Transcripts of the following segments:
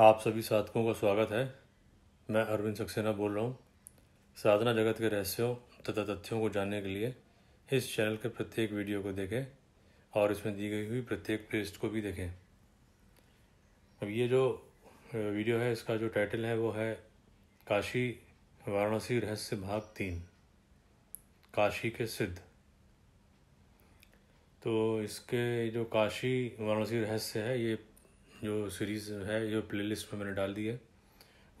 आप सभी साधकों का स्वागत है मैं अरविंद सक्सेना बोल रहा हूँ साधना जगत के रहस्यों तथा तथ्यों को जानने के लिए इस चैनल के प्रत्येक वीडियो को देखें और इसमें दी गई हुई प्रत्येक प्लेस्ट को भी देखें अब ये जो वीडियो है इसका जो टाइटल है वो है काशी वाराणसी रहस्य भाग तीन काशी के सिद्ध तो इसके जो काशी वाराणसी रहस्य है ये जो सीरीज़ है जो प्लेलिस्ट में मैंने डाल दी है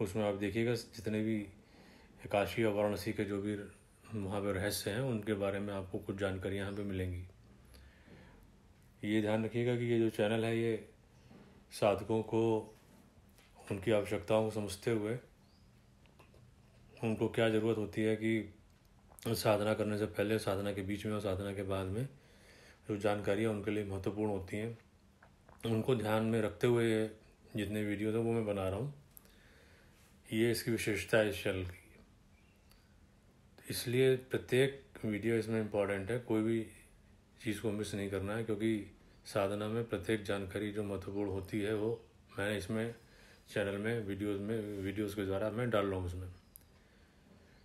उसमें आप देखिएगा जितने भी काशी और वाराणसी के जो भी वहाँ पर रहस्य हैं उनके बारे में आपको कुछ जानकारी यहाँ पे मिलेंगी ये ध्यान रखिएगा कि ये जो चैनल है ये साधकों को उनकी आवश्यकताओं को समझते हुए उनको क्या ज़रूरत होती है कि साधना करने से पहले साधना के बीच में और साधना के बाद में जो जानकारियाँ उनके लिए महत्वपूर्ण होती हैं उनको ध्यान में रखते हुए जितने वीडियो थे वो मैं बना रहा हूँ ये इसकी विशेषता है इस चैनल की तो इसलिए प्रत्येक वीडियो इसमें इम्पॉर्टेंट है कोई भी चीज़ को मिस नहीं करना है क्योंकि साधना में प्रत्येक जानकारी जो महत्वपूर्ण होती है वो मैं इसमें चैनल में वीडियोस में वीडियोस के द्वारा मैं डाल रहा हूँ उसमें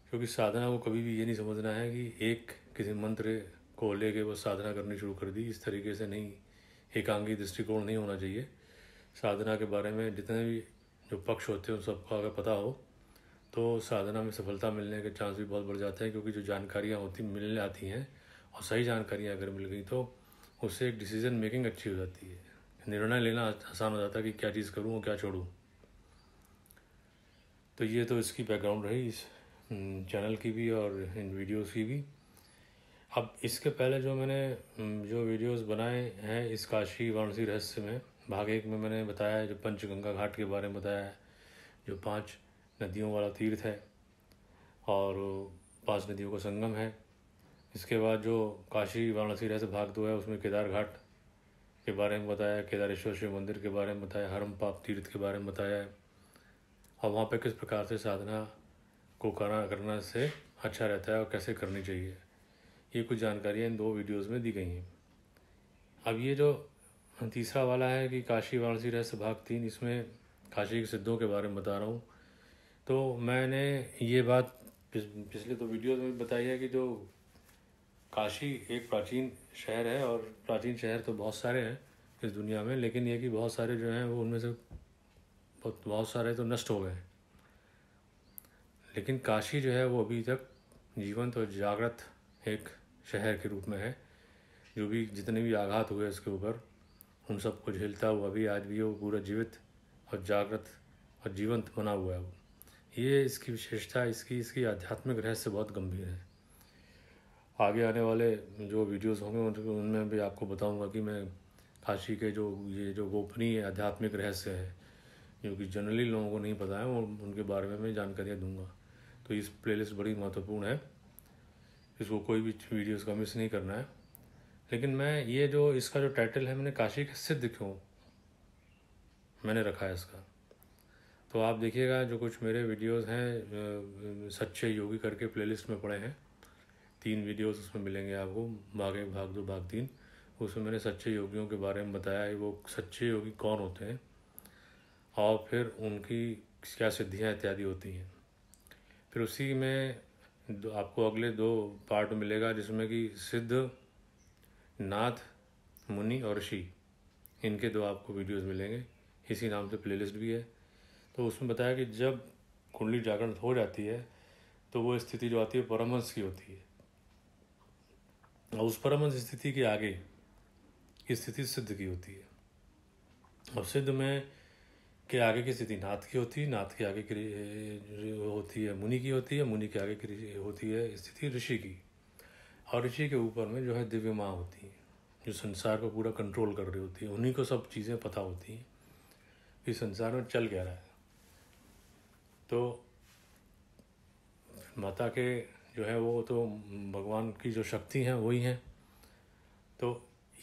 क्योंकि साधना को कभी भी ये नहीं समझना है कि एक किसी मंत्र को लेके वो साधना करनी शुरू कर दी इस तरीके से नहीं एकांगी दृष्टिकोण नहीं होना चाहिए साधना के बारे में जितने भी जो पक्ष होते हैं उन सबको अगर पता हो तो साधना में सफलता मिलने के चांस भी बहुत बढ़ जाते हैं क्योंकि जो जानकारियाँ होती मिलने आती हैं और सही जानकारियाँ अगर मिल गई तो उससे एक डिसीज़न मेकिंग अच्छी हो जाती है निर्णय लेना आसान हो जाता है कि क्या चीज़ करूँ और क्या छोड़ूँ तो ये तो इसकी बैकग्राउंड रही इस चैनल हम्म, की भी और इन वीडियोस की भी अब इसके पहले जो मैंने हम्म, जो वीडियोस बनाए हैं इस काशी वाराणसी रहस्य में भाग एक में मैंने बताया जो पंचगंगा घाट के बारे में बताया है जो पांच नदियों वाला तीर्थ है और पांच नदियों का संगम है इसके बाद जो काशी वाराणसी रहस्य भाग दो है उसमें केदार घाट के बारे में बताया केदारेश्वर शिव मंदिर के बारे में बताया हरम पाप तीर्थ के बारे में बताया है और वहाँ पर किस प्रकार से साधना को करना करना से अच्छा रहता है और कैसे करनी चाहिए ये कुछ जानकारियाँ इन दो वीडियोज़ में दी गई हैं अब ये जो तीसरा वाला है कि काशी वाराणसी रहस्य भाग तीन इसमें काशी के सिद्धों के बारे में बता रहा हूँ तो मैंने ये बात पिछले दो वीडियोज में बताई है कि जो काशी एक प्राचीन शहर है और प्राचीन शहर तो बहुत सारे हैं इस दुनिया में लेकिन यह कि बहुत सारे जो हैं वो उनमें से बहुत बहुत सारे तो नष्ट हो गए हैं लेकिन काशी जो है वो अभी तक जीवंत और जागृत एक शहर के रूप में है जो भी जितने भी आघात हुए इसके ऊपर उन सबको झेलता हुआ भी आज भी वो पूरा जीवित और जागृत और जीवंत बना हुआ है वो ये इसकी विशेषता इसकी इसकी आध्यात्मिक रहस्य बहुत गंभीर है आगे आने वाले जो वीडियोस होंगे उनमें भी आपको बताऊंगा कि मैं काशी के जो ये जो गोपनीय आध्यात्मिक रहस्य है जो कि जनरली लोगों को नहीं पता है वो उनके बारे में मैं जानकारियाँ दूंगा तो इस प्लेलिस्ट बड़ी महत्वपूर्ण है इसको कोई भी वीडियोस का मिस नहीं करना है लेकिन मैं ये जो इसका जो टाइटल है मैंने काशी के सिद्ध क्यों मैंने रखा है इसका तो आप देखिएगा जो कुछ मेरे वीडियोस हैं सच्चे योगी करके प्लेलिस्ट में पड़े हैं तीन वीडियोस उसमें मिलेंगे आपको भागे भाग दो भाग तीन उसमें मैंने सच्चे योगियों के बारे में बताया है वो सच्चे योगी कौन होते हैं और फिर उनकी क्या सिद्धियाँ इत्यादि होती हैं फिर उसी में आपको अगले दो पार्ट मिलेगा जिसमें कि सिद्ध नाथ मुनि और ऋषि इनके दो आपको वीडियोस मिलेंगे इसी नाम से प्लेलिस्ट भी है तो उसमें बताया कि जब कुंडली जागरण हो जाती है तो वो स्थिति जो आती है परमहंस की होती है और उस परमहंस स्थिति के आगे की स्थिति सिद्ध की होती है और सिद्ध में के आगे की स्थिति नाथ की होती है नाथ के आगे की होती है मुनि की होती है मुनि के आगे की होती है स्थिति ऋषि की और ऋषि के ऊपर में जो है दिव्य माँ होती है जो संसार को पूरा कंट्रोल कर रही होती है उन्हीं को सब चीज़ें पता होती हैं कि संसार में चल क्या रहा है तो माता के जो है वो तो भगवान की जो शक्ति हैं वही हैं तो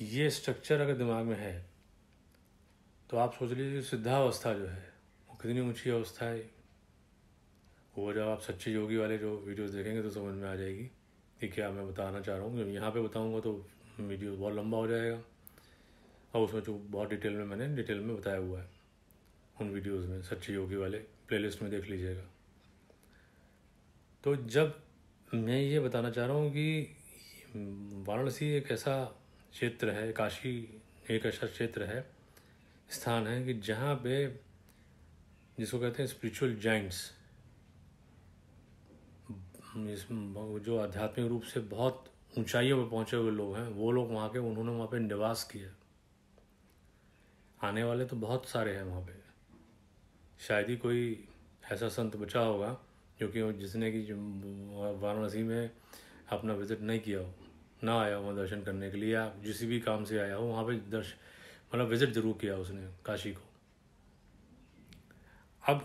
ये स्ट्रक्चर अगर दिमाग में है तो आप सोच लीजिए सिद्धावस्था जो है वो कितनी ऊंची अवस्था है वो जब आप सच्चे योगी वाले जो वीडियोस देखेंगे तो समझ में आ जाएगी कि क्या मैं बताना चाह रहा हूँ जब यहाँ पे बताऊँगा तो वीडियो बहुत लंबा हो जाएगा और उसमें जो बहुत डिटेल में मैंने डिटेल में बताया हुआ है उन वीडियोज़ में सच्चे योगी वाले प्लेलिस्ट में देख लीजिएगा तो जब मैं ये बताना चाह रहा हूँ कि वाराणसी एक ऐसा क्षेत्र है काशी एक ऐसा क्षेत्र है स्थान है कि जहाँ पे जिसको कहते हैं स्पिरिचुअल जाइंट्स जो आध्यात्मिक रूप से बहुत ऊंचाइयों पर पहुंचे हुए लोग हैं वो लोग वहाँ के उन्होंने वहाँ पे निवास किया आने वाले तो बहुत सारे हैं वहाँ पे शायद ही कोई ऐसा संत बचा होगा जो कि जिसने कि वाराणसी में अपना विजिट नहीं किया हो ना आया हो दर्शन करने के लिए या जिस भी काम से आया हो वहाँ पे दर्श मतलब विज़िट ज़रूर किया उसने काशी को अब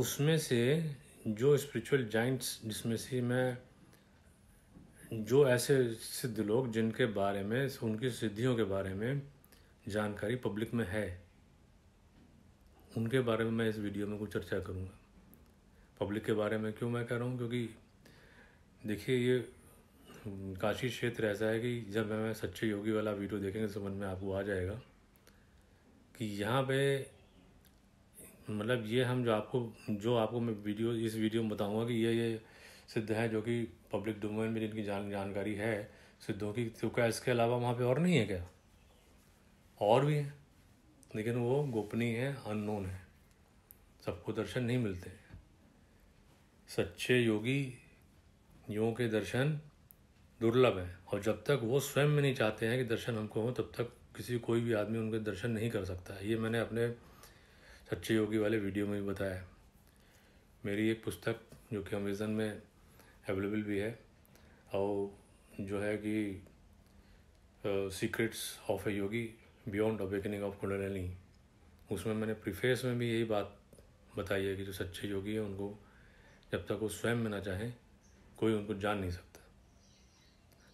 उसमें से जो स्पिरिचुअल जाइंट्स जिसमें से मैं जो ऐसे सिद्ध लोग जिनके बारे में उनकी सिद्धियों के बारे में जानकारी पब्लिक में है उनके बारे में मैं इस वीडियो में कुछ चर्चा करूँगा पब्लिक के बारे में क्यों मैं कह रहा हूँ क्योंकि देखिए ये काशी क्षेत्र ऐसा है कि जब मैं सच्चे योगी वाला वीडियो देखेंगे तो समझ में आपको आ जाएगा यहाँ पे मतलब ये हम जो आपको जो आपको मैं वीडियो इस वीडियो में बताऊँगा कि ये ये सिद्ध हैं जो कि पब्लिक डोमेन में जिनकी जान जानकारी है सिद्धों की तो क्या इसके अलावा वहाँ पे और नहीं है क्या और भी है लेकिन वो गोपनीय है अननोन है सबको दर्शन नहीं मिलते सच्चे योगी योग के दर्शन दुर्लभ हैं और जब तक वो स्वयं में नहीं चाहते हैं कि दर्शन हमको हो तब तक किसी कोई भी आदमी उनके दर्शन नहीं कर सकता ये मैंने अपने सच्चे योगी वाले वीडियो में भी बताया है मेरी एक पुस्तक जो कि अमेज़न में अवेलेबल भी है और जो है कि secrets of a yogi beyond awakening of Kundalini उसमें मैंने प्रीफेस में भी यही बात बताई है कि जो सच्चे योगी हैं उनको जब तक वो स्वयं में ना चाहें कोई उनको जान नहीं सकता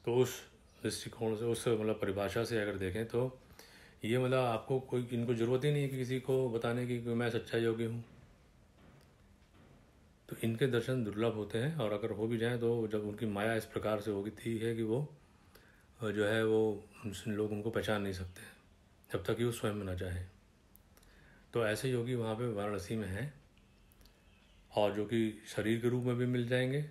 तो उस दृष्टिकोण से उस मतलब परिभाषा से अगर देखें तो ये मतलब आपको कोई इनको ज़रूरत ही नहीं है कि किसी को बताने की कि मैं सच्चा योगी हूँ तो इनके दर्शन दुर्लभ होते हैं और अगर हो भी जाएं तो जब उनकी माया इस प्रकार से होगी थी है कि वो जो है वो लोग उनको पहचान नहीं सकते जब तक कि वो स्वयं ना चाहें तो ऐसे योगी वहाँ पे वाराणसी में हैं और जो कि शरीर के रूप में भी मिल जाएंगे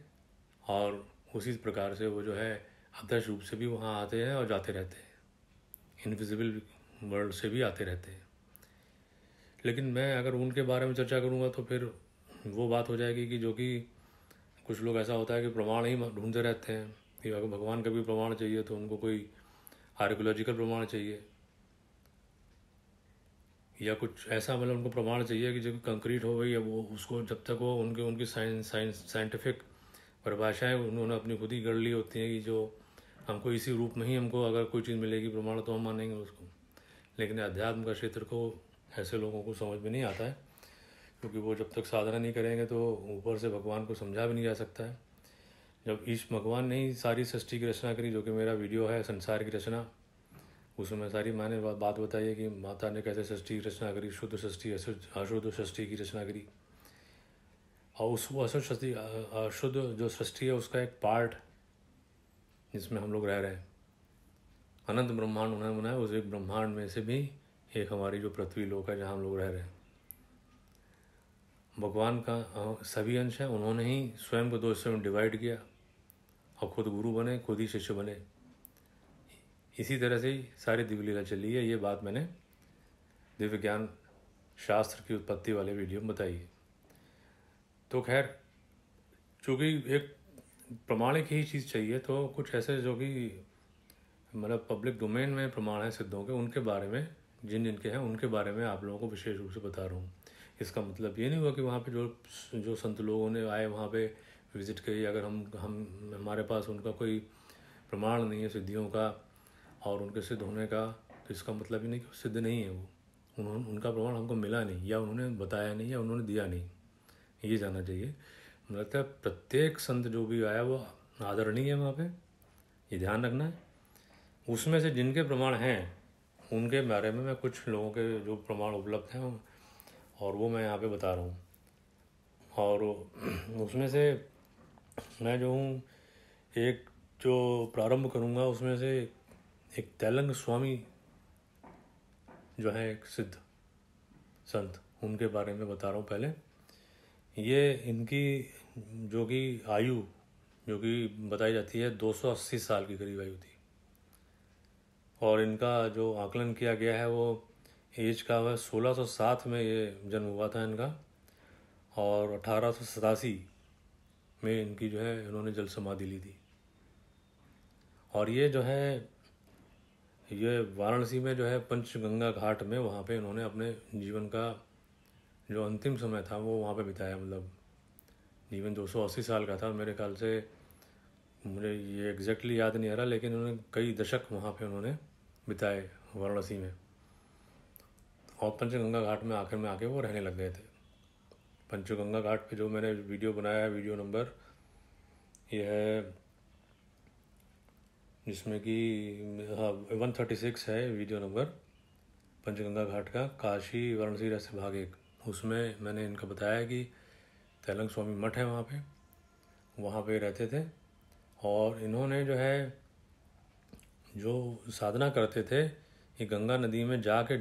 और उसी प्रकार से वो जो है आदर्श रूप से भी वहाँ आते हैं और जाते रहते हैं इनविजिबल वर्ल्ड से भी आते रहते हैं लेकिन मैं अगर उनके बारे में चर्चा करूँगा तो फिर वो बात हो जाएगी कि जो कि कुछ लोग ऐसा होता है कि प्रमाण ही ढूंढते रहते हैं कि अगर भगवान का भी प्रमाण चाहिए तो उनको कोई आर्कोलॉजिकल प्रमाण चाहिए या कुछ ऐसा मतलब उनको प्रमाण चाहिए कि जो कंक्रीट हो गई या वो उसको जब तक वो उनके उनकी साइंस साइंस साइंटिफिक परिभाषाएँ उन्होंने अपनी खुद ही गढ़ ली होती हैं कि जो हमको इसी रूप में ही हमको अगर कोई चीज़ मिलेगी प्रमाण तो हम मानेंगे उसको लेकिन अध्यात्म का क्षेत्र को ऐसे लोगों को समझ में नहीं आता है क्योंकि वो जब तक साधना नहीं करेंगे तो ऊपर से भगवान को समझा भी नहीं जा सकता है जब ईश भगवान ने ही सारी सृष्टि की रचना करी जो कि मेरा वीडियो है संसार की रचना उसमें सारी मैंने बात बताई है कि माता ने कैसे सृष्टि की रचना करी शुद्ध सृष्टि अशुद्ध सृष्टि की रचना करी और उस अशुद्ध सृष्टि अशुद्ध जो सृष्टि है उसका एक पार्ट जिसमें हम लोग रह रहे हैं अनंत ब्रह्मांड उन्होंने बनाया उस एक ब्रह्मांड में से भी एक हमारी जो पृथ्वी लोक है जहाँ हम लोग रह रहे हैं भगवान का सभी अंश है उन्होंने ही स्वयं को दो हिस्सों में डिवाइड किया और खुद गुरु बने खुद ही शिष्य बने इसी तरह से ही सारी दिव्य लीला चली है ये बात मैंने दिव्य ज्ञान शास्त्र की उत्पत्ति वाले वीडियो में बताई है तो खैर चूँकि एक प्रमाणिक ही चीज़ चाहिए तो कुछ ऐसे जो कि मतलब पब्लिक डोमेन में प्रमाण है सिद्धों के उनके बारे में जिन जिनके हैं उनके बारे में आप लोगों को विशेष रूप से बता रहा हूँ इसका मतलब ये नहीं हुआ कि वहाँ पे जो जो संत लोगों ने आए वहाँ पे विज़िट करी अगर हम हम हमारे पास उनका कोई प्रमाण नहीं है सिद्धियों का और उनके सिद्ध होने का तो इसका मतलब ही नहीं कि सिद्ध नहीं है वो उन्होंने उनका प्रमाण हमको मिला नहीं या उन्होंने बताया नहीं या उन्होंने दिया नहीं ये जाना चाहिए लगता है प्रत्येक संत जो भी आया वो आदरणीय है वहाँ पे ये ध्यान रखना है उसमें से जिनके प्रमाण हैं उनके बारे में मैं कुछ लोगों के जो प्रमाण उपलब्ध हैं और वो मैं यहाँ पे बता रहा हूँ और उसमें से मैं जो हूँ एक जो प्रारंभ करूँगा उसमें से एक तेलंग स्वामी जो है एक सिद्ध संत उनके बारे में बता रहा हूँ पहले ये इनकी जो कि आयु जो कि बताई जाती है 280 साल की करीब आयु थी और इनका जो आकलन किया गया है वो एज का वह 1607 में ये जन्म हुआ था इनका और अठारह में इनकी जो है इन्होंने जल समाधि ली थी और ये जो है ये वाराणसी में जो है पंचगंगा घाट में वहाँ पे इन्होंने अपने जीवन का जो अंतिम समय था वो वहाँ पे बिताया मतलब इवन अस्सी साल का था मेरे ख्याल से मुझे ये एग्जैक्टली याद नहीं आ रहा लेकिन उन्होंने कई दशक वहाँ पे उन्होंने बिताए वाराणसी में और पंचगंगा घाट में आखिर में आके वो रहने लग गए थे पंचगंगा घाट पे जो मैंने वीडियो बनाया है वीडियो नंबर ये है जिसमें कि हाँ वन थर्टी सिक्स है वीडियो नंबर पंचगंगा घाट का काशी वाराणसी रस भाग एक उसमें मैंने इनका बताया कि तैलंग स्वामी मठ है वहाँ पे वहाँ पे रहते थे और इन्होंने जो है जो साधना करते थे ये गंगा नदी में जाके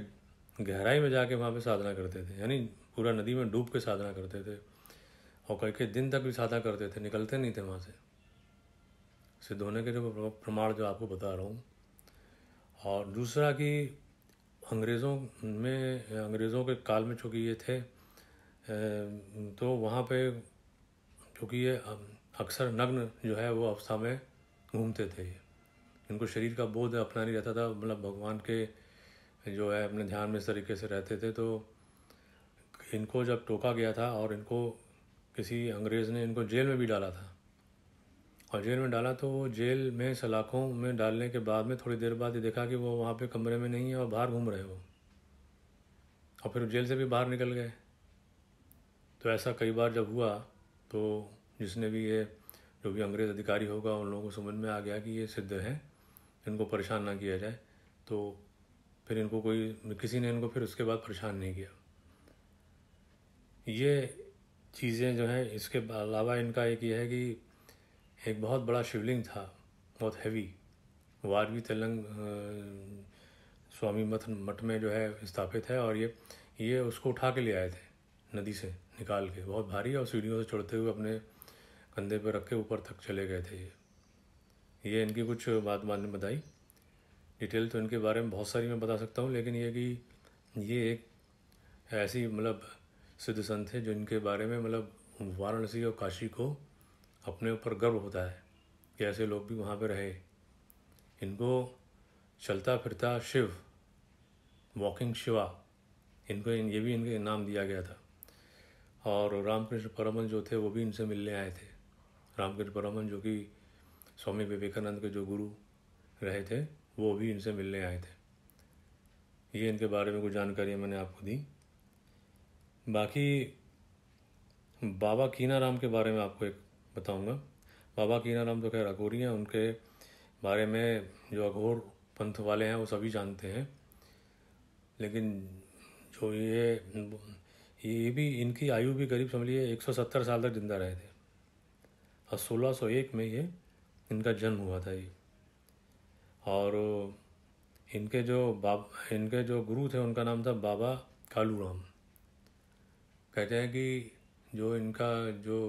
गहराई में जाके वहाँ पर साधना करते थे यानी पूरा नदी में डूब के साधना करते थे और कई कई दिन तक भी साधना करते थे निकलते नहीं थे वहाँ से सिद्ध होने के जो प्रमाण जो आपको बता रहा हूँ और दूसरा कि अंग्रेज़ों में अंग्रेज़ों के काल में चूँकि ये थे तो वहाँ पे क्योंकि ये अक्सर नग्न जो है वो अवस्था में घूमते थे इनको शरीर का बोध अपना नहीं रहता था मतलब भगवान के जो है अपने ध्यान में इस तरीके से रहते थे तो इनको जब टोका गया था और इनको किसी अंग्रेज़ ने इनको जेल में भी डाला था और जेल में डाला तो वो जेल में सलाखों में डालने के बाद में थोड़ी देर बाद ये देखा कि वो वहाँ पे कमरे में नहीं है और बाहर घूम रहे वो और फिर जेल से भी बाहर निकल गए तो ऐसा कई बार जब हुआ तो जिसने भी ये जो भी अंग्रेज़ अधिकारी होगा उन लोगों को समझ में आ गया कि ये सिद्ध हैं इनको परेशान ना किया जाए तो फिर इनको कोई किसी ने इनको फिर उसके बाद परेशान नहीं किया ये चीज़ें जो हैं इसके अलावा इनका एक ये है कि एक बहुत बड़ा शिवलिंग था बहुत हैवी वारवी तेलंग स्वामी मठ मठ में जो है स्थापित है और ये ये उसको उठा के ले आए थे नदी से निकाल के बहुत भारी और सीढ़ियों से चढ़ते हुए अपने कंधे पर रख के ऊपर तक चले गए थे ये ये इनकी कुछ बात मैंने बताई डिटेल तो इनके बारे में बहुत सारी मैं बता सकता हूँ लेकिन ये कि ये एक ऐसी मतलब सिद्ध संत है इनके बारे में मतलब वाराणसी और काशी को अपने ऊपर गर्व होता है कि ऐसे लोग भी वहाँ पर रहे इनको चलता फिरता शिव वॉकिंग शिवा इनको ये भी इनके नाम दिया गया था और रामकृष्ण परमन जो थे वो भी इनसे मिलने आए थे रामकृष्ण परमन जो कि स्वामी विवेकानंद के जो गुरु रहे थे वो भी इनसे मिलने आए थे ये इनके बारे में कुछ जानकारी मैंने आपको दी बाकी बाबा कीना राम के बारे में आपको एक बताऊंगा बाबा कीनाराम तो खैर अघोरी हैं उनके बारे में जो अघोर पंथ वाले हैं वो सभी जानते हैं लेकिन जो ये ये भी इनकी आयु भी करीब समझिए एक साल तक जिंदा रहे थे और 1601 में ये इनका जन्म हुआ था ये और इनके जो बाब इनके जो गुरु थे उनका नाम था बाबा कालू राम कहते हैं कि जो इनका जो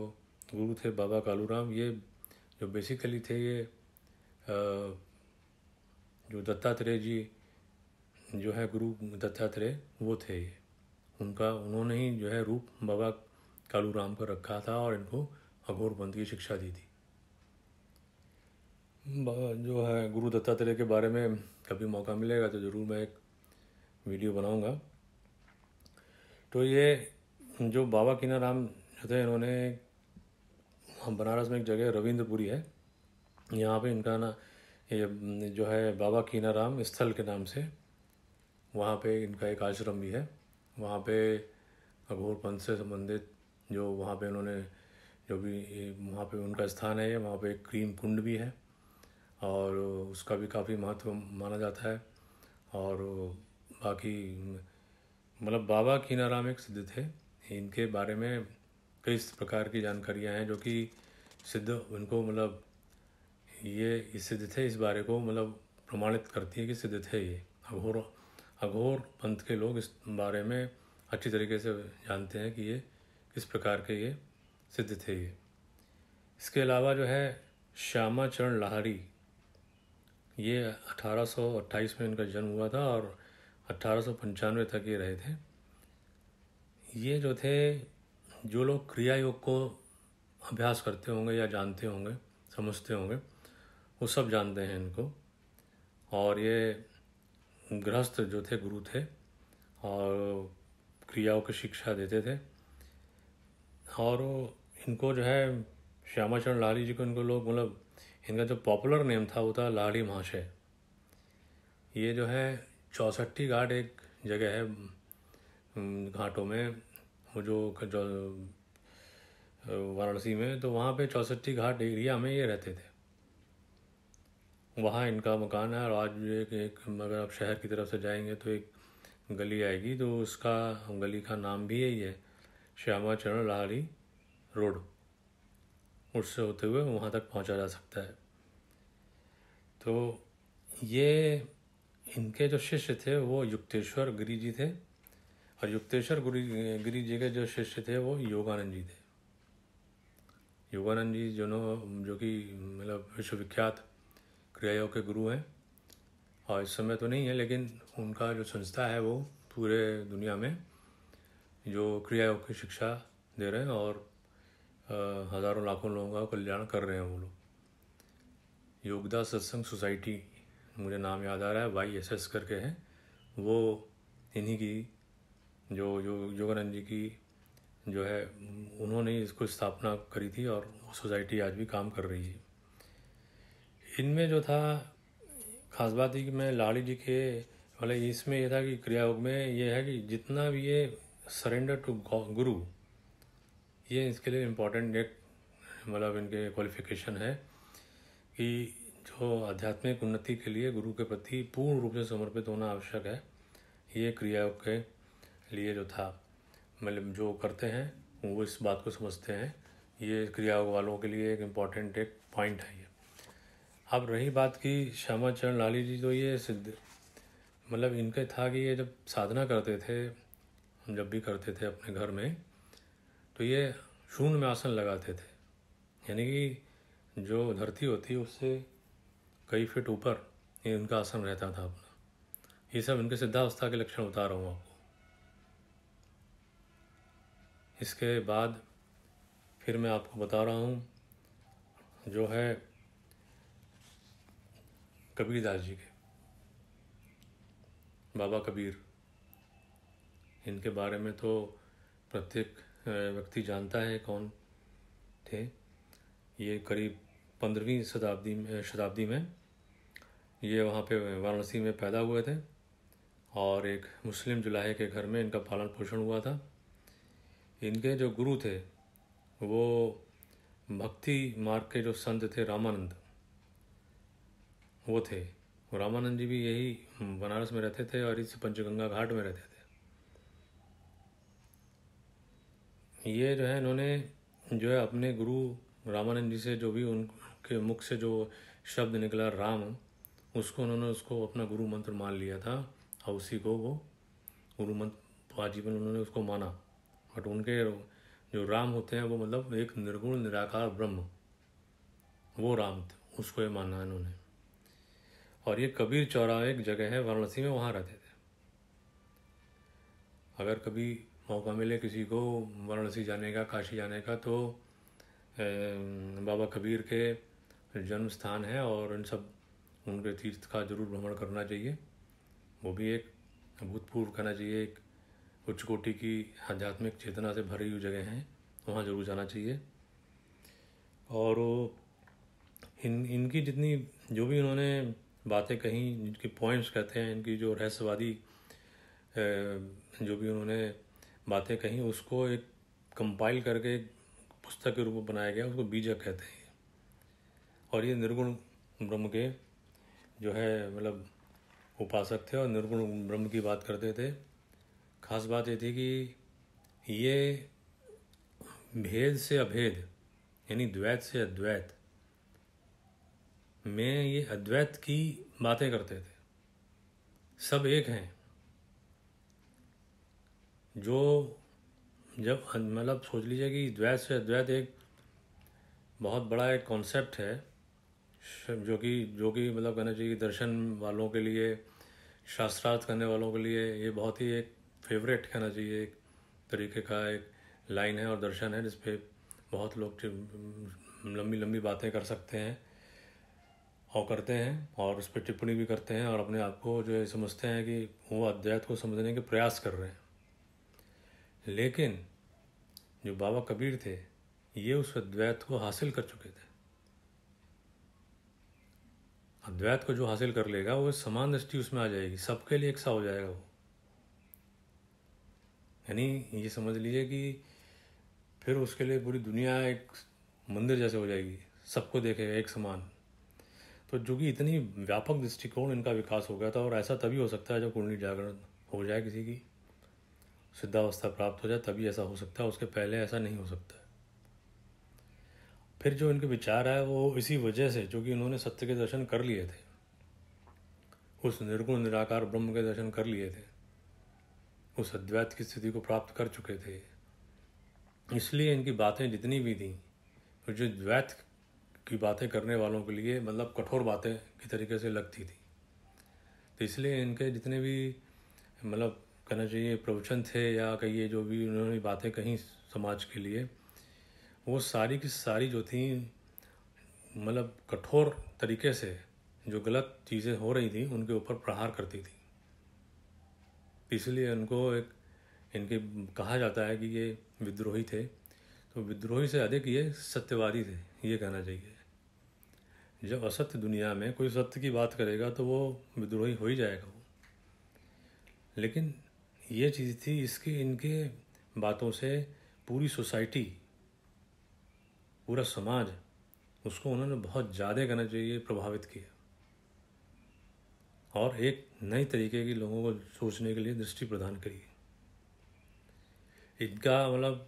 गुरु थे बाबा कालू राम ये जो बेसिकली थे ये जो दत्तात्रेय जी जो है गुरु दत्तात्रेय वो थे ये उनका उन्होंने ही जो है रूप बाबा कालू राम का रखा था और इनको अघोर पंथ की शिक्षा दी थी जो है गुरु दत्तात्रेय के बारे में कभी मौका मिलेगा तो ज़रूर मैं एक वीडियो बनाऊंगा तो ये जो बाबा कीना राम जो थे इन्होंने बनारस में एक जगह रविंद्रपुरी है यहाँ पे इनका ना ये जो है बाबा कीना राम स्थल के नाम से वहाँ पे इनका एक आश्रम भी है वहाँ पे अघोरपंथ से संबंधित जो वहाँ पे उन्होंने जो भी वहाँ पे उनका स्थान है वहाँ पे एक क्रीम कुंड भी है और उसका भी काफ़ी महत्व माना जाता है और बाकी मतलब बाबा कीनाराम एक सिद्ध थे इनके बारे में कई प्रकार की जानकारियाँ हैं जो कि सिद्ध उनको मतलब ये सिद्ध थे इस बारे को मतलब प्रमाणित करती है कि सिद्ध थे ये अघोर अघोर पंथ के लोग इस बारे में अच्छी तरीके से जानते हैं कि ये किस प्रकार के ये सिद्ध थे ये इसके अलावा जो है श्यामा चरण लाहरी ये 1828 में इनका जन्म हुआ था और अट्ठारह तक ये रहे थे ये जो थे जो लोग क्रिया योग को अभ्यास करते होंगे या जानते होंगे समझते होंगे वो सब जानते हैं इनको और ये गृहस्थ जो थे गुरु थे और क्रियाओं की शिक्षा देते थे और इनको जो है श्यामाचरण लाहड़ी जी को इनको लोग मतलब इनका जो पॉपुलर नेम था वो था लाहड़ी महाशय ये जो है चौसठी घाट एक जगह है घाटों में वो जो जो वाराणसी में तो वहाँ पे चौसठी घाट एरिया में ये रहते थे वहाँ इनका मकान है और आज एक, एक अगर आप शहर की तरफ से जाएंगे तो एक गली आएगी तो उसका गली का नाम भी यही है श्यामा चरण लाहरी रोड उससे होते हुए वहाँ तक पहुँचा जा सकता है तो ये इनके जो शिष्य थे वो युक्तेश्वर गिरी जी थे और युक्तेश्वर गुरी गिरी जी के जो शिष्य थे वो योगानंद जी थे योगानंद जी जो जो कि मतलब विश्वविख्यात क्रिया के गुरु हैं और इस समय तो नहीं है लेकिन उनका जो संस्था है वो पूरे दुनिया में जो क्रिया की शिक्षा दे रहे हैं और हज़ारों लाखों लोगों का कल्याण कर रहे हैं वो लोग योगदा सत्संग सोसाइटी मुझे नाम याद आ रहा है वाई एस एस करके हैं वो इन्हीं की जो जो योगानंद जी की जो है उन्होंने इसको स्थापना करी थी और वो सोसाइटी आज भी काम कर रही है इनमें जो था खास बात थी कि मैं लाड़ी जी के वाले इसमें यह था कि क्रियायोग में ये है कि जितना भी ये सरेंडर टू गुरु ये इसके लिए इम्पोर्टेंट एक मतलब इनके क्वालिफिकेशन है कि जो आध्यात्मिक उन्नति के लिए गुरु के प्रति पूर्ण रूप से समर्पित होना आवश्यक है ये क्रियायोग के लिए जो था मतलब जो करते हैं वो इस बात को समझते हैं ये क्रियायोग वालों के लिए एक इम्पॉर्टेंट एक पॉइंट है ये अब रही बात की श्यामा चरण लाली जी तो ये सिद्ध मतलब इनके था कि ये जब साधना करते थे हम जब भी करते थे अपने घर में तो ये शून्य में आसन लगाते थे यानी कि जो धरती होती है उससे कई फिट ऊपर ये उनका आसन रहता था अपना ये सब इनके सिद्धावस्था के लक्षण बता रहा हूँ आपको इसके बाद फिर मैं आपको बता रहा हूँ जो है कबीरदास जी के बाबा कबीर इनके बारे में तो प्रत्येक व्यक्ति जानता है कौन थे ये करीब पंद्रहवीं शताब्दी में शताब्दी में ये वहाँ पे वाराणसी में पैदा हुए थे और एक मुस्लिम जुलाहे के घर में इनका पालन पोषण हुआ था इनके जो गुरु थे वो भक्ति मार्ग के जो संत थे रामानंद वो थे रामानंद जी भी यही बनारस में रहते थे और इस पंचगंगा घाट में रहते थे ये जो है इन्होंने जो है अपने गुरु रामानंद जी से जो भी उनके मुख से जो शब्द निकला राम उसको उन्होंने उसको अपना गुरु मंत्र मान लिया था और उसी को वो गुरु मंत्र आजीवन उन्होंने उसको माना बट उनके जो राम होते हैं वो मतलब एक निर्गुण निराकार ब्रह्म वो राम थे उसको ये माना इन्होंने और ये कबीर चौराहे एक जगह है वाराणसी में वहाँ रहते थे अगर कभी मौका मिले किसी को वाराणसी जाने का काशी जाने का तो बाबा कबीर के जन्म स्थान है और इन सब उनके तीर्थ का जरूर भ्रमण करना चाहिए वो भी एक अभूतपूर्व कहना चाहिए एक उच्च कोटि की आध्यात्मिक चेतना से भरी हुई जगह हैं वहाँ जरूर जाना चाहिए और इन इनकी जितनी जो भी उन्होंने बातें कहीं जिनके पॉइंट्स कहते हैं इनकी जो रहस्यवादी जो भी उन्होंने बातें कहीं उसको एक कंपाइल करके एक पुस्तक के रूप में बनाया गया उसको बीजक कहते हैं और ये निर्गुण ब्रह्म के जो है मतलब उपासक थे और निर्गुण ब्रह्म की बात करते थे खास बात ये थी कि ये भेद से अभेद यानी द्वैत से अद्वैत में ये अद्वैत की बातें करते थे सब एक हैं जो जब मतलब सोच लीजिए कि द्वैत से अद्वैत एक बहुत बड़ा एक कॉन्सेप्ट है जो कि जो कि मतलब कहना चाहिए दर्शन वालों के लिए शास्त्रार्थ करने वालों के लिए ये बहुत ही एक फेवरेट कहना चाहिए एक तरीके का एक लाइन है और दर्शन है जिसपे बहुत लोग लंबी लंबी बातें कर सकते हैं और करते हैं और उस पर टिप्पणी भी करते हैं और अपने आप को जो है समझते हैं कि वो अद्वैत को समझने के प्रयास कर रहे हैं लेकिन जो बाबा कबीर थे ये उस अद्वैत को हासिल कर चुके थे अद्वैत को जो हासिल कर लेगा वो समान दृष्टि उसमें आ जाएगी सबके लिए एक सा हो जाएगा वो यानी ये समझ लीजिए कि फिर उसके लिए पूरी दुनिया एक मंदिर जैसे हो जाएगी सबको देखेगा एक समान तो जो कि इतनी व्यापक दृष्टिकोण इनका विकास हो गया था और ऐसा तभी हो सकता है जब कुंडली जागरण हो जाए किसी की सिद्धावस्था प्राप्त हो जाए तभी ऐसा हो सकता है उसके पहले ऐसा नहीं हो सकता फिर जो इनके विचार आए वो इसी वजह से जो कि इन्होंने सत्य के दर्शन कर लिए थे उस निर्गुण निराकार ब्रह्म के दर्शन कर लिए थे उस अद्वैत की स्थिति को प्राप्त कर चुके थे इसलिए इनकी बातें जितनी भी थी जो द्वैत की बातें करने वालों के लिए मतलब कठोर बातें की तरीके से लगती थी तो इसलिए इनके जितने भी मतलब कहना चाहिए प्रवचन थे या कहिए जो भी उन्होंने बातें कहीं समाज के लिए वो सारी की सारी जो थी मतलब कठोर तरीके से जो गलत चीज़ें हो रही थी उनके ऊपर प्रहार करती थी इसलिए उनको एक इनके कहा जाता है कि ये विद्रोही थे तो विद्रोही से अधिक ये सत्यवादी थे ये कहना चाहिए जब असत्य दुनिया में कोई सत्य की बात करेगा तो वो विद्रोही हो ही जाएगा वो लेकिन ये चीज़ थी इसकी इनके बातों से पूरी सोसाइटी पूरा समाज उसको उन्होंने बहुत ज़्यादा करना चाहिए प्रभावित किया और एक नए तरीके की लोगों को सोचने के लिए दृष्टि प्रदान करी इनका मतलब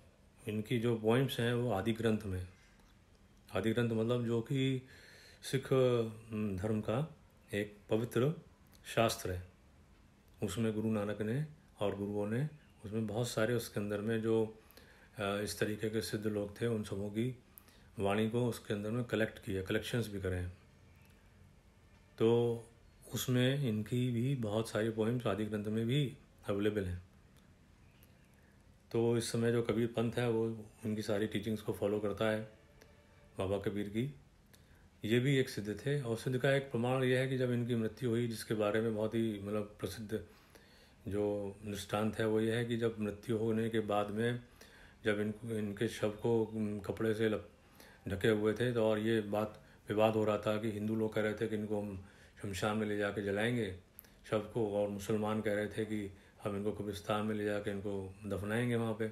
इनकी जो पॉइंट्स हैं वो आदि ग्रंथ में आदि ग्रंथ मतलब जो कि सिख हम्म, धर्म का एक पवित्र शास्त्र है उसमें गुरु नानक ने और गुरुओं ने उसमें बहुत सारे उसके अंदर में जो इस तरीके के सिद्ध लोग थे उन सबों की वाणी को उसके अंदर में कलेक्ट किया कलेक्शंस भी करें तो उसमें इनकी भी बहुत सारी पोइम्स आदि ग्रंथ में भी अवेलेबल हैं तो इस समय जो कबीर पंथ है वो उनकी सारी टीचिंग्स को फॉलो करता है बाबा कबीर की ये भी एक सिद्ध थे और सिद्ध का एक प्रमाण यह है कि जब इनकी मृत्यु हुई जिसके बारे में बहुत ही मतलब प्रसिद्ध जो दृष्टांत है वो ये है कि जब मृत्यु होने के बाद में जब इन इनके शव को कपड़े से लप ढके हुए थे तो और ये बात विवाद हो रहा था कि हिंदू लोग कह रहे थे कि इनको हम शमशान में ले जाके जलाएंगे शव को और मुसलमान कह रहे थे कि हम इनको कब्रिस्तान में ले जाके इनको दफनाएंगे वहाँ पे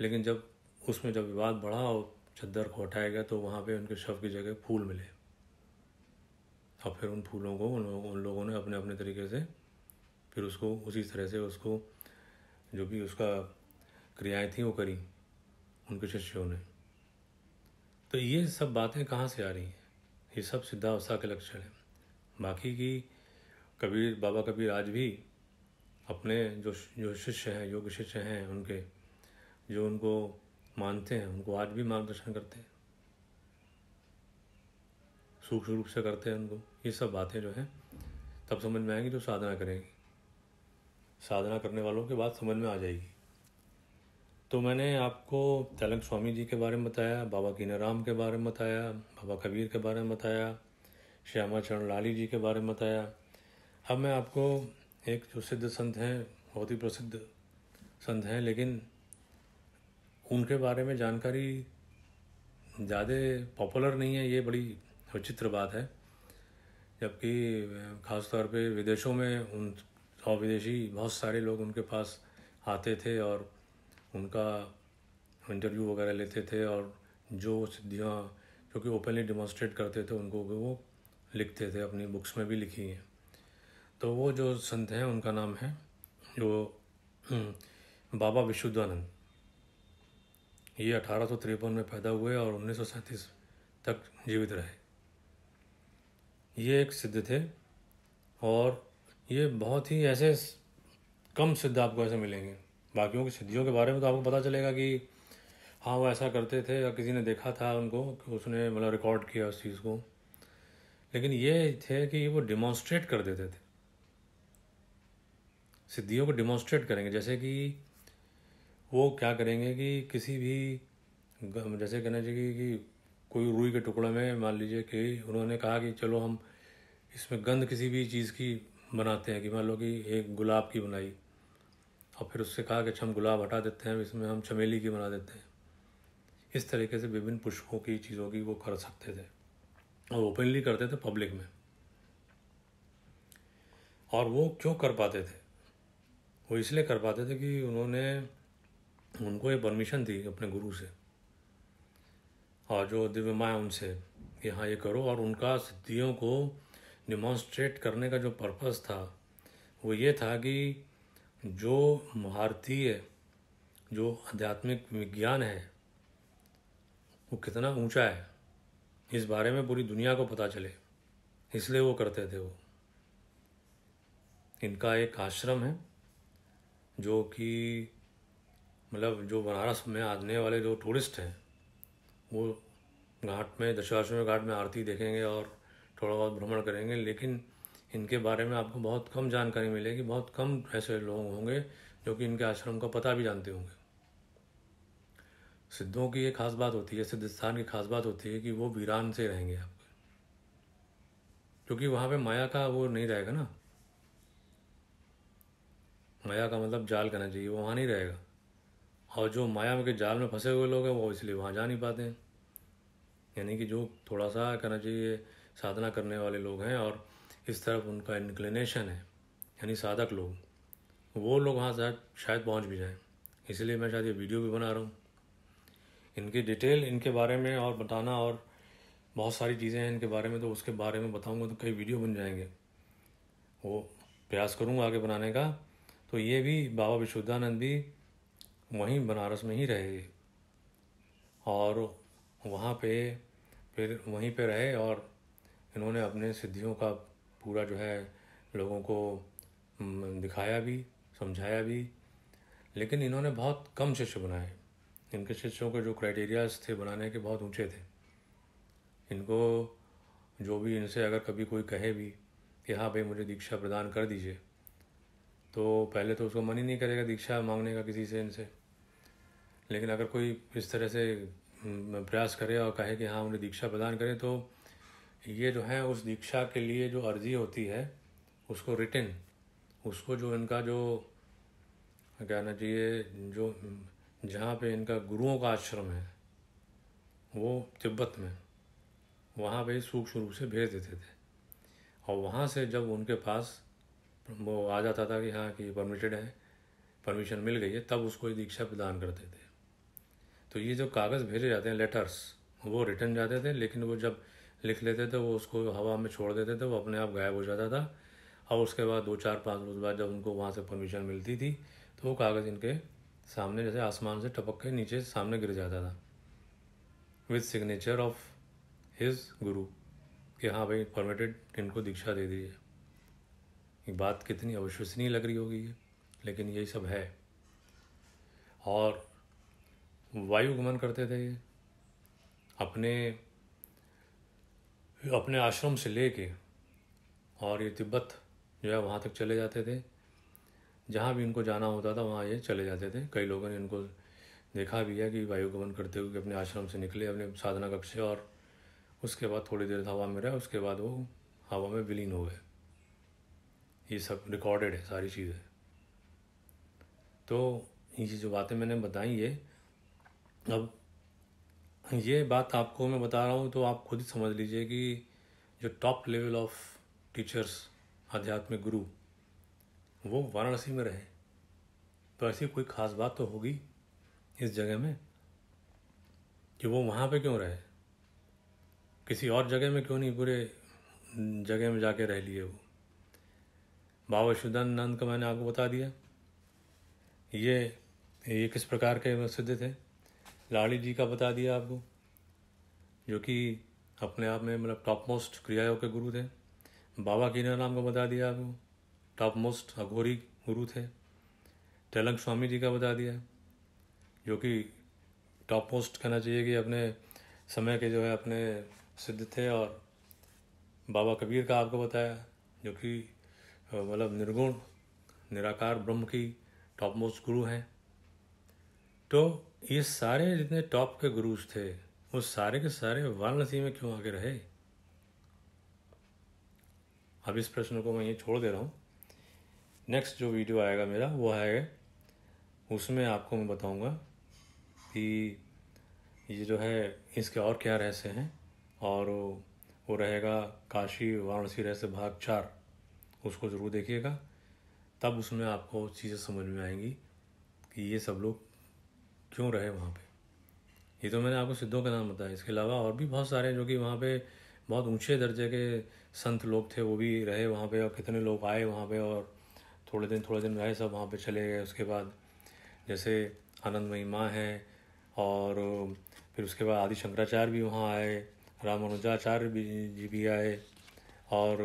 लेकिन जब उसमें जब विवाद बढ़ा और चद्दर को हटाएगा तो वहाँ पे उनके शव की जगह फूल मिले और फिर उन फूलों को उन लोगों उन लोगों ने अपने अपने तरीके से फिर उसको उसी तरह से उसको जो भी उसका क्रियाएं थी वो करी उनके शिष्यों ने तो ये सब बातें कहाँ से आ रही हैं ये सब सिद्धावस्था के लक्षण हैं बाकी की कबीर बाबा कबीर आज भी अपने जो जो शिष्य हैं योग शिष्य हैं उनके जो उनको मानते हैं उनको आज भी मार्गदर्शन करते हैं सूक्ष्म रूप से करते हैं उनको ये सब बातें जो हैं तब समझ में आएंगी जो तो साधना करेंगे साधना करने वालों के बाद समझ में आ जाएगी तो मैंने आपको तलंग स्वामी जी के बारे में बताया बाबा कीनाराम के बारे में बताया बाबा कबीर के बारे में बताया श्यामा चरण लाली जी के बारे में बताया अब मैं आपको एक जो सिद्ध संत हैं बहुत ही प्रसिद्ध संत हैं लेकिन उनके बारे में जानकारी ज़्यादा पॉपुलर नहीं है ये बड़ी विचित्र बात है जबकि ख़ासतौर पे विदेशों में उन और विदेशी बहुत सारे लोग उनके पास आते थे और उनका इंटरव्यू वगैरह लेते थे और जो सिद्धियाँ जो कि ओपनली डिमॉन्स्ट्रेट करते थे उनको वो लिखते थे अपनी बुक्स में भी लिखी हैं तो वो जो संत हैं उनका नाम है जो हम्म, बाबा विशुद्धानंद ये अठारह में पैदा हुए और उन्नीस तक जीवित रहे ये एक सिद्ध थे और ये बहुत ही ऐसे कम सिद्ध आपको ऐसे मिलेंगे बाकियों की सिद्धियों के बारे में तो आपको पता चलेगा कि हाँ वो ऐसा करते थे या किसी ने देखा था उनको कि उसने मतलब रिकॉर्ड किया उस चीज़ को लेकिन ये थे कि वो डिमॉन्स्ट्रेट कर देते थे सिद्धियों को डिमॉन्स्ट्रेट करेंगे जैसे कि वो क्या करेंगे कि किसी भी जैसे कहना चाहिए कि कोई रुई के टुकड़े में मान लीजिए कि उन्होंने कहा कि चलो हम इसमें गंध किसी भी चीज़ की बनाते हैं कि मान लो कि एक गुलाब की बनाई और फिर उससे कहा कि अच्छा हम गुलाब हटा देते हैं इसमें हम चमेली की बना देते हैं इस तरीके से विभिन्न पुष्पों की चीज़ों की वो कर सकते थे और ओपनली करते थे पब्लिक में और वो क्यों कर पाते थे वो इसलिए कर पाते थे कि उन्होंने उनको ये परमिशन दी अपने गुरु से और हाँ, जो दिव्य माया उनसे कि हाँ ये करो और उनका सिद्धियों को डिमॉन्स्ट्रेट करने का जो पर्पस था वो ये था कि जो भारतीय जो आध्यात्मिक विज्ञान है वो कितना ऊंचा है इस बारे में पूरी दुनिया को पता चले इसलिए वो करते थे वो इनका एक आश्रम है जो कि मतलब जो बनारस में आने वाले जो टूरिस्ट हैं वो घाट में दशाश्वमी घाट में आरती देखेंगे और थोड़ा बहुत भ्रमण करेंगे लेकिन इनके बारे में आपको बहुत कम जानकारी मिलेगी बहुत कम ऐसे लोग होंगे जो कि इनके आश्रम का पता भी जानते होंगे सिद्धों की ये खास बात होती है सिद्ध स्थान की खास बात होती है कि वो वीरान से रहेंगे आपके क्योंकि वहाँ पे माया का वो नहीं रहेगा ना माया का मतलब जाल करना चाहिए वो वहाँ नहीं रहेगा और जो माया के जाल में फंसे हुए लोग हैं वो इसलिए वहाँ जा नहीं पाते हैं यानी कि जो थोड़ा सा करना चाहिए साधना करने वाले लोग हैं और इस तरफ उनका इंक्लिनेशन है यानी साधक लोग वो लोग वहाँ शायद शायद पहुँच भी जाएँ इसलिए मैं शायद ये वीडियो भी बना रहा हूँ इनकी डिटेल इनके बारे में और बताना और बहुत सारी चीज़ें हैं इनके बारे में तो उसके बारे में बताऊँगा तो कई वीडियो बन जाएंगे वो प्रयास करूँगा आगे बनाने का तो ये भी बाबा विशुद्धानंद भी वहीं बनारस में ही रहे और वहाँ पे फिर वहीं पे रहे और इन्होंने अपने सिद्धियों का पूरा जो है लोगों को दिखाया भी समझाया भी लेकिन इन्होंने बहुत कम शिष्य बनाए इनके शिष्यों के जो क्राइटेरियाज थे बनाने के बहुत ऊंचे थे इनको जो भी इनसे अगर कभी कोई कहे भी कि हाँ भाई मुझे दीक्षा प्रदान कर दीजिए तो पहले तो उसको मन ही नहीं करेगा दीक्षा मांगने का किसी से इनसे लेकिन अगर कोई इस तरह से हम्म, प्रयास करे और कहे कि हाँ उन्हें दीक्षा प्रदान करें तो ये जो है उस दीक्षा के लिए जो अर्जी होती है उसको रिटर्न उसको जो इनका जो कहना चाहिए जो जहाँ पे इनका गुरुओं का आश्रम है वो तिब्बत में वहाँ पे सूक्ष्म रूप से भेज देते थे और वहाँ से जब उनके पास वो आ जाता था कि हाँ कि परमिटेड है परमिशन मिल गई है तब उसको दीक्षा प्रदान करते थे तो ये जो कागज़ भेजे जाते हैं लेटर्स वो रिटर्न जाते थे लेकिन वो जब लिख लेते थे वो उसको हवा में छोड़ देते थे वो अपने आप गायब हो जाता था और उसके बाद दो चार पाँच रोज़ बाद जब उनको वहाँ से परमिशन मिलती थी तो वो कागज़ इनके सामने जैसे आसमान से टपक के नीचे सामने गिर जाता था विद सिग्नेचर ऑफ हिज गुरु कि हाँ भाई परमिटेड इनको दीक्षा दे दीजिए बात कितनी अविश्वसनीय लग रही होगी लेकिन यही सब है और वायु गमन करते थे ये अपने अपने आश्रम से ले और ये तिब्बत जो है वहाँ तक चले जाते थे जहाँ भी इनको जाना होता था वहाँ ये चले जाते थे कई लोगों ने इनको देखा भी है कि वायुगमन करते हुए अपने आश्रम से निकले अपने साधना कक्ष से और उसके बाद थोड़ी देर हवा में रहे उसके बाद वो हवा में विलीन हो गए ये सब रिकॉर्डेड है सारी चीज़ें तो ये जो बातें मैंने बताई ये अब ये बात आपको मैं बता रहा हूँ तो आप खुद ही समझ लीजिए कि जो टॉप लेवल ऑफ टीचर्स आध्यात्मिक गुरु वो वाराणसी में रहे तो ऐसी कोई ख़ास बात तो होगी इस जगह में कि वो वहाँ पे क्यों रहे किसी और जगह में क्यों नहीं पूरे जगह में जाके रह लिए वो बाबा शुद्धानंद का मैंने आपको बता दिया ये ये किस प्रकार के सिद्ध थे लाड़ी जी का बता दिया आपको जो कि अपने आप में मतलब टॉप मोस्ट क्रियायोग के गुरु थे बाबा कीना नाम को बता दिया आपको टॉप मोस्ट अघोरी गुरु थे तेलंग स्वामी जी का बता दिया जो कि टॉप मोस्ट कहना चाहिए कि अपने समय के जो है अपने सिद्ध थे और बाबा कबीर का आपको बताया जो कि मतलब निर्गुण निराकार ब्रह्म की टॉप मोस्ट गुरु हैं तो ये सारे जितने टॉप के गुरुज थे वो सारे के सारे वाराणसी में क्यों आके रहे अब इस प्रश्न को मैं ये छोड़ दे रहा हूँ नेक्स्ट जो वीडियो आएगा मेरा वो है उसमें आपको मैं बताऊँगा कि ये जो है इसके और क्या रहस्य हैं और वो रहेगा काशी वाराणसी रहस्य भाग चार उसको ज़रूर देखिएगा तब उसमें आपको चीज़ें समझ में आएंगी कि ये सब लोग क्यों रहे वहाँ पे ये तो मैंने आपको सिद्धों का नाम बताया इसके अलावा और भी बहुत सारे जो कि वहाँ पे बहुत ऊंचे दर्जे के संत लोग थे वो भी रहे वहाँ पे और कितने लोग आए वहाँ पे और थोड़े दिन थोड़े दिन रहे सब वहाँ पे चले गए उसके बाद जैसे आनंदमयी माँ है और फिर उसके बाद आदि शंकराचार्य भी वहाँ आए रामानुजाचार्य जी भी आए और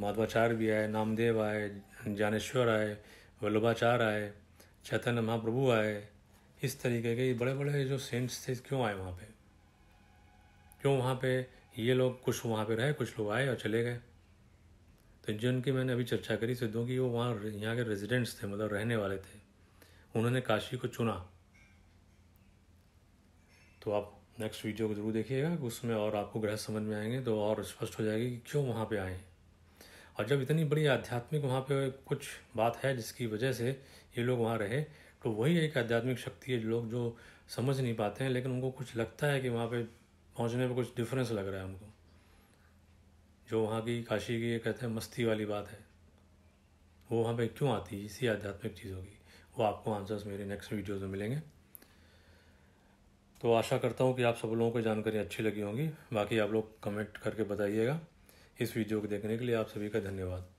माधवाचार्य भी आए नामदेव आए ज्ञानेश्वर आए वल्लभाचार्य आए चैतन्य महाप्रभु आए इस तरीके के बड़े बड़े जो सेंट्स थे क्यों आए वहाँ पे क्यों वहाँ पे ये लोग कुछ वहाँ पे रहे कुछ लोग आए और चले गए तो जिनकी मैंने अभी चर्चा करी सिद्धों की वो वहाँ यहाँ के रेजिडेंट्स थे मतलब रहने वाले थे उन्होंने काशी को चुना तो आप नेक्स्ट वीडियो को जरूर देखिएगा उसमें और आपको ग्रह समझ में आएंगे तो और स्पष्ट हो जाएगी कि क्यों वहाँ पे आए और जब इतनी बड़ी आध्यात्मिक वहाँ पे कुछ बात है जिसकी वजह से ये लोग वहाँ रहे तो वही एक आध्यात्मिक शक्ति है लोग जो समझ नहीं पाते हैं लेकिन उनको कुछ लगता है कि वहाँ पे पहुँचने पे कुछ डिफरेंस लग रहा है उनको जो वहाँ की काशी की ये कहते हैं मस्ती वाली बात है वो वहाँ पे क्यों आती है इसी आध्यात्मिक चीज़ों की वो आपको आंसर्स मेरे नेक्स्ट वीडियोज़ में मिलेंगे तो आशा करता हूँ कि आप सब लोगों को जानकारी अच्छी लगी होंगी बाकी आप लोग कमेंट करके बताइएगा इस वीडियो को देखने के लिए आप सभी का धन्यवाद